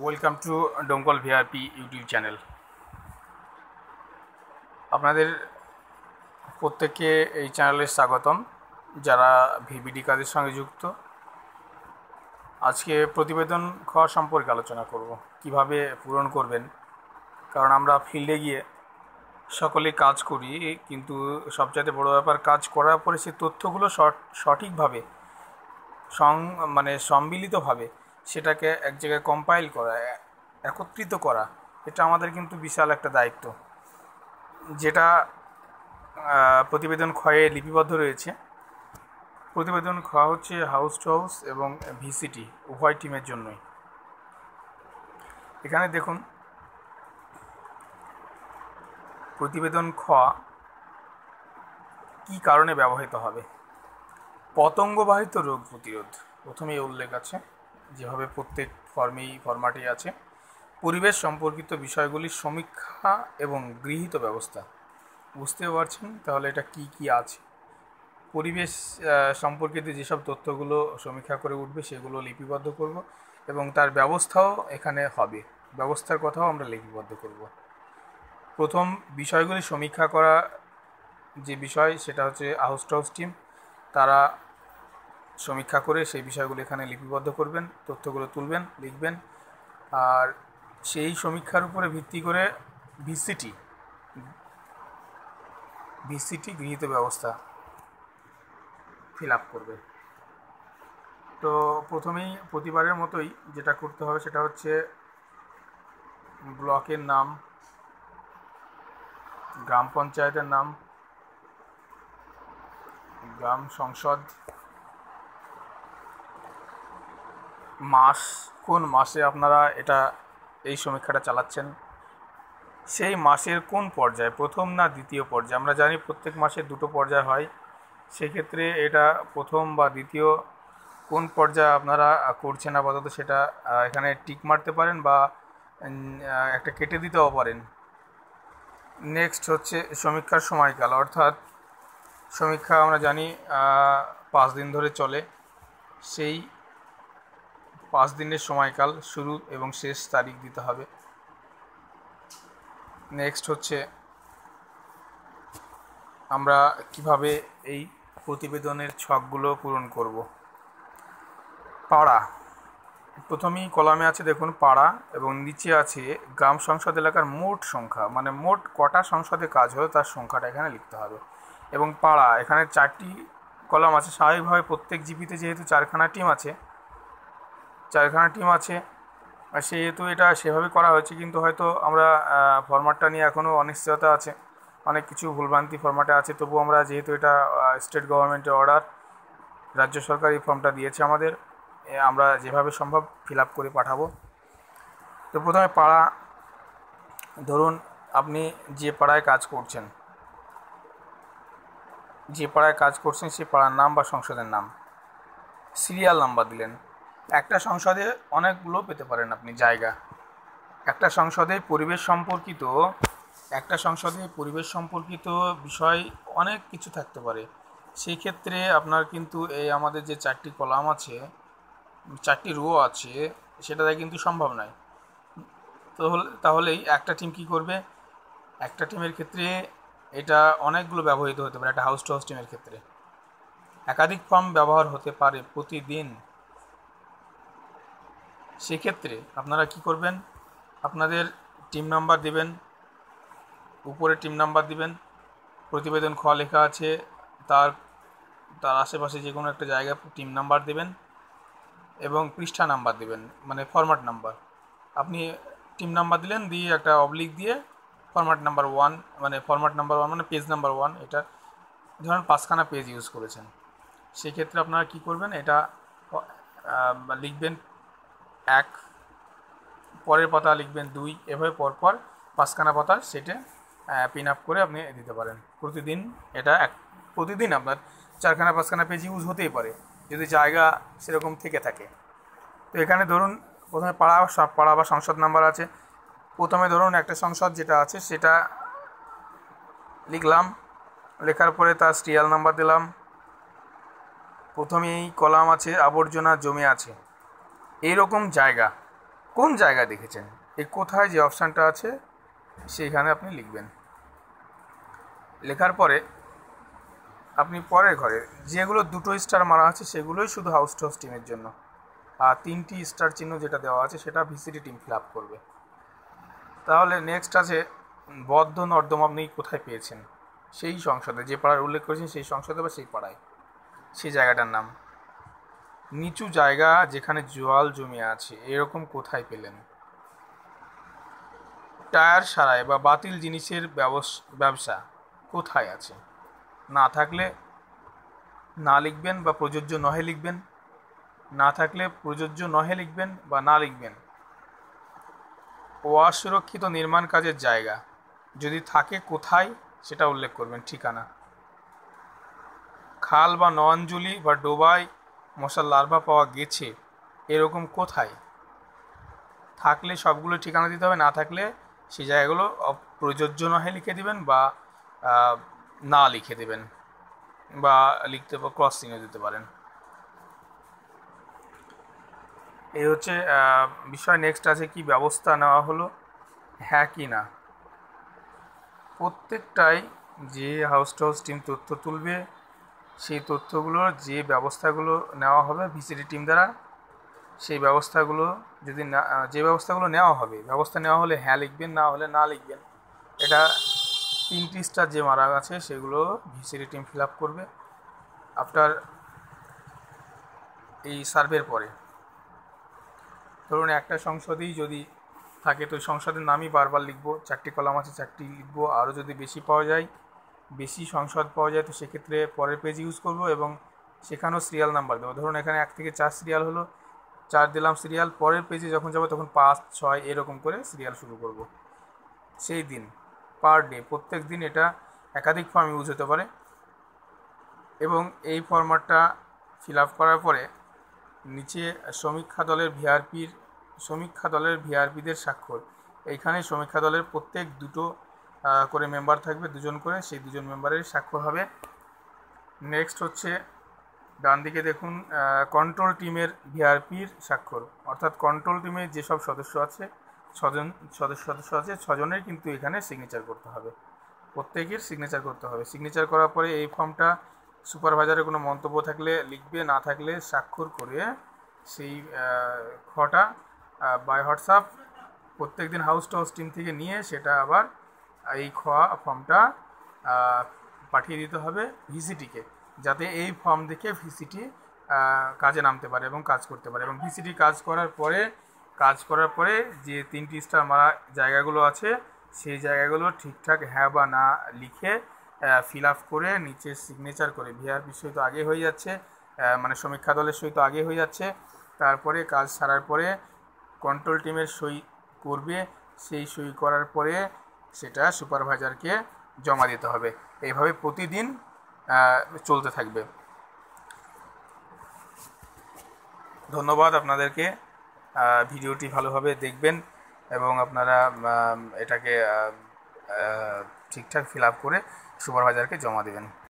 welcome to Domkal VRP YouTube channel আপনাদের প্রত্যেককে এই চ্যানেলে স্বাগতম যারা ভিবিডি কাজের সঙ্গে যুক্ত আজকে প্রতিবেদন খাওয়া সম্পর্কে আলোচনা করব কিভাবে পূরণ করবেন কারণ আমরা ফিল্ডে গিয়ে সকলে কাজ করি কিন্তু সবচাইতে বড় ব্যাপার কাজ করার পরে সেই তথ্যগুলো সঠিকভাবে সং মানে সম্মিলিতভাবে সেটাকে এক জায়গায় কম্পাইল করা একত্রিত করা এটা আমাদের কিন্তু বিশাল একটা দায়িত্ব যেটা প্রতিবেদন ক্ষয়ে লিপিবদ্ধ রয়েছে প্রতিবেদন খাওয়া হচ্ছে হাউস টু হাউস এবং ভিসিটি উভয় টিমের জন্যই এখানে দেখুন প্রতিবেদন খাওয়া কি কারণে ব্যবহৃত হবে পতঙ্গবাহিত রোগ প্রতিরোধ প্রথমেই উল্লেখ আছে যেভাবে প্রত্যেক ফর্মেই ফর্মাটে আছে পরিবেশ সম্পর্কিত বিষয়গুলির সমীক্ষা এবং গৃহীত ব্যবস্থা বুঝতে পারছেন তাহলে এটা কি কি আছে পরিবেশ সম্পর্কিত যেসব তথ্যগুলো সমীক্ষা করে উঠবে সেগুলো লিপিবদ্ধ করব এবং তার ব্যবস্থাও এখানে হবে ব্যবস্থার কথাও আমরা লিপিবদ্ধ করব প্রথম বিষয়গুলি সমীক্ষা করা যে বিষয় সেটা হচ্ছে হাউস টাউস টিম তারা সমীক্ষা করে সেই বিষয়গুলো এখানে লিপিবদ্ধ করবেন তথ্যগুলো তুলবেন লিখবেন আর সেই সমীক্ষার উপরে ভিত্তি করে ভিসিটি ভিসিটি গৃহীত ব্যবস্থা ফিল আপ করবে তো প্রথমেই প্রতিবারের মতোই যেটা করতে হবে সেটা হচ্ছে ব্লকের নাম গ্রাম পঞ্চায়েতের নাম গ্রাম সংসদ মাস কোন মাসে আপনারা এটা এই সমীক্ষাটা চালাচ্ছেন সেই মাসের কোন পর্যায়ে প্রথম না দ্বিতীয় পর্যায়ে আমরা জানি প্রত্যেক মাসে দুটো পর্যায় হয় সেক্ষেত্রে এটা প্রথম বা দ্বিতীয় কোন পর্যায়ে আপনারা করছেন আপাতত সেটা এখানে টিক মারতে পারেন বা একটা কেটে দিতেও পারেন নেক্সট হচ্ছে সমীক্ষার সময়কাল অর্থাৎ সমীক্ষা আমরা জানি পাঁচ দিন ধরে চলে সেই পাঁচ দিনের সময়কাল শুরু এবং শেষ তারিখ দিতে হবে নেক্সট হচ্ছে আমরা কিভাবে এই প্রতিবেদনের ছকগুলো পূরণ করব পাড়া প্রথমেই কলামে আছে দেখুন পাড়া এবং নিচে আছে গ্রাম সংসদ এলাকার মোট সংখ্যা মানে মোট কটা সংসদে কাজ হলো তার সংখ্যাটা এখানে লিখতে হবে এবং পাড়া এখানে চারটি কলাম আছে স্বাভাবিকভাবে প্রত্যেক জিপিতে যেহেতু চারখানা টিম আছে চারখানা টিম আছে সেহেতু এটা সেভাবে করা হয়েছে কিন্তু হয়তো আমরা ফরম্যাটটা নিয়ে এখনও অনিশ্চয়তা আছে অনেক কিছু ভুলভ্রান্তি ফরম্যাটে আছে তবু আমরা যেহেতু এটা স্টেট গভর্নমেন্টের অর্ডার রাজ্য সরকার এই ফর্মটা দিয়েছে আমাদের আমরা যেভাবে সম্ভব ফিল আপ করে পাঠাবো তো প্রথমে পাড়া ধরুন আপনি যে পাড়ায় কাজ করছেন যে পাড়ায় কাজ করছেন সে পাড়ার নাম বা সংসদের নাম সিরিয়াল নাম্বার দিলেন একটা সংসদে অনেকগুলো পেতে পারেন আপনি জায়গা একটা সংসদে পরিবেশ সম্পর্কিত একটা সংসদে পরিবেশ সম্পর্কিত বিষয় অনেক কিছু থাকতে পারে সেই ক্ষেত্রে আপনার কিন্তু এই আমাদের যে চারটি কলাম আছে চারটি রো আছে সেটাতে কিন্তু সম্ভব নয় তাহলে তাহলেই একটা টিম কি করবে একটা টিমের ক্ষেত্রে এটা অনেকগুলো ব্যবহৃত হতে পারে একটা হাউস টু হাউস টিমের ক্ষেত্রে একাধিক ফর্ম ব্যবহার হতে পারে প্রতিদিন সেক্ষেত্রে আপনারা কি করবেন আপনাদের টিম নাম্বার দিবেন উপরে টিম নাম্বার দিবেন প্রতিবেদন খ লেখা আছে তার তার আশেপাশে যে কোনো একটা জায়গা টিম নাম্বার দেবেন এবং পৃষ্ঠা নাম্বার দেবেন মানে ফরম্যাট নাম্বার আপনি টিম নাম্বার দিলেন দিয়ে একটা অবলিক দিয়ে ফরম্যাট নাম্বার ওয়ান মানে ফরম্যাট নাম্বার ওয়ান মানে পেজ নাম্বার ওয়ান এটা ধরুন পাঁচখানা পেজ ইউজ করেছেন সেক্ষেত্রে আপনারা কি করবেন এটা লিখবেন এক পরের পাতা লিখবেন দুই এভাবে পরপর পাঁচখানা পাতা সেটে পিন আপ করে আপনি দিতে পারেন প্রতিদিন এটা এক প্রতিদিন আপনার চারখানা পাঁচখানা পেজ ইউজ হতেই পারে যদি জায়গা সেরকম থেকে থাকে তো এখানে ধরুন প্রথমে পাড়া পাড়া বা সংসদ নাম্বার আছে প্রথমে ধরুন একটা সংসদ যেটা আছে সেটা লিখলাম লেখার পরে তার সিরিয়াল নাম্বার দিলাম প্রথমেই কলাম আছে আবর্জনা জমে আছে এরকম জায়গা কোন জায়গা দেখেছেন এই কোথায় যে অপশানটা আছে সেইখানে আপনি লিখবেন লেখার পরে আপনি পরের ঘরে যেগুলো দুটো স্টার মারা আছে সেগুলোই শুধু হাউস টু হাউস টিমের জন্য আর তিনটি স্টার চিহ্ন যেটা দেওয়া আছে সেটা ভিসিটি টিম ফিল আপ করবে তাহলে নেক্সট আছে বদ্ধ নর্দম আপনি কোথায় পেয়েছেন সেই সংসদে যে পাড়ার উল্লেখ করেছেন সেই সংসদে বা সেই পাড়ায় সেই জায়গাটার নাম নিচু জায়গা যেখানে জোয়াল জমে আছে এরকম কোথায় পেলেন টায়ার সারাই বা বাতিল জিনিসের ব্যবসা কোথায় আছে না থাকলে না লিখবেন বা প্রযোজ্য নহে লিখবেন না থাকলে প্রযোজ্য নহে লিখবেন বা না লিখবেন অসুরক্ষিত নির্মাণ কাজের জায়গা যদি থাকে কোথায় সেটা উল্লেখ করবেন ঠিকানা খাল বা নঞ্জুলি বা ডোবায় মশার লার্ভা পাওয়া গেছে এরকম কোথায় থাকলে সবগুলো ঠিকানা দিতে হবে না থাকলে সেই জায়গাগুলো প্রযোজ্য নহে লিখে দেবেন বা না লিখে দেবেন বা লিখতে ক্রস চিহ্ন দিতে পারেন এই হচ্ছে বিষয় নেক্সট আছে কি ব্যবস্থা নেওয়া হলো হ্যাঁ কি না প্রত্যেকটাই যে হাউস টু হাউস টিম তথ্য তুলবে সেই তথ্যগুলোর যে ব্যবস্থাগুলো নেওয়া হবে ভিসিডি টিম দ্বারা সেই ব্যবস্থাগুলো যদি না যে ব্যবস্থাগুলো নেওয়া হবে ব্যবস্থা নেওয়া হলে হ্যাঁ লিখবেন না হলে না লিখবেন এটা তিনটি স্টার যে মারা আছে সেগুলো ভিসিডি টিম ফিল আপ করবে আফটার এই সার্ভের পরে ধরুন একটা সংসদেই যদি থাকে তো সংসদের নামই বারবার লিখবো চারটি কলাম আছে চারটি লিখবো আরও যদি বেশি পাওয়া যায় বেশি সংসদ পাওয়া যায় তো সেক্ষেত্রে পরের পেজ ইউজ করব এবং সেখানেও সিরিয়াল নাম্বার দেবো ধরুন এখানে এক থেকে চার সিরিয়াল হলো চার দিলাম সিরিয়াল পরের পেজে যখন যাবো তখন পাঁচ ছয় এরকম করে সিরিয়াল শুরু করব সেই দিন পার ডে প্রত্যেক দিন এটা একাধিক ফর্ম ইউজ হতে পারে এবং এই ফর্মাটটা ফিল আপ করার পরে নিচে সমীক্ষা দলের ভিআরপির সমীক্ষা দলের ভিআরপিদের স্বাক্ষর এইখানে সমীক্ষা দলের প্রত্যেক দুটো করে মেম্বার থাকবে দুজন করে সেই দুজন মেম্বারের স্বাক্ষর হবে নেক্সট হচ্ছে ডান দিকে দেখুন কন্ট্রোল টিমের ভিআরপির স্বাক্ষর অর্থাৎ কন্ট্রোল টিমে যেসব সদস্য আছে ছজন সদস্য সদস্য আছে ছজনের কিন্তু এখানে সিগনেচার করতে হবে প্রত্যেকের সিগনেচার করতে হবে সিগনেচার করার পরে এই ফর্মটা সুপারভাইজারের কোনো মন্তব্য থাকলে লিখবে না থাকলে স্বাক্ষর করে সেই খটা বাই হোয়াটসঅ্যাপ প্রত্যেক দিন হাউস টু হাউস টিম থেকে নিয়ে সেটা আবার এই খ ফর্মটা পাঠিয়ে দিতে হবে ভিসিটিকে যাতে এই ফর্ম দেখে ভিসিটি কাজে নামতে পারে এবং কাজ করতে পারে এবং ভিসিটি কাজ করার পরে কাজ করার পরে যে তিনটি স্টার মারা জায়গাগুলো আছে সেই জায়গাগুলো ঠিকঠাক হ্যাঁ বা না লিখে ফিল আপ করে নিচে সিগনেচার করে ভিআরপির সহিত আগে হয়ে যাচ্ছে মানে সমীক্ষা দলের সহিত আগে হয়ে যাচ্ছে তারপরে কাজ সারার পরে কন্ট্রোল টিমের সই করবে সেই সই করার পরে সেটা সুপারভাইজারকে জমা দিতে হবে এইভাবে প্রতিদিন চলতে থাকবে ধন্যবাদ আপনাদেরকে ভিডিওটি ভালোভাবে দেখবেন এবং আপনারা এটাকে ঠিকঠাক ফিল করে সুপারভাইজারকে জমা দেবেন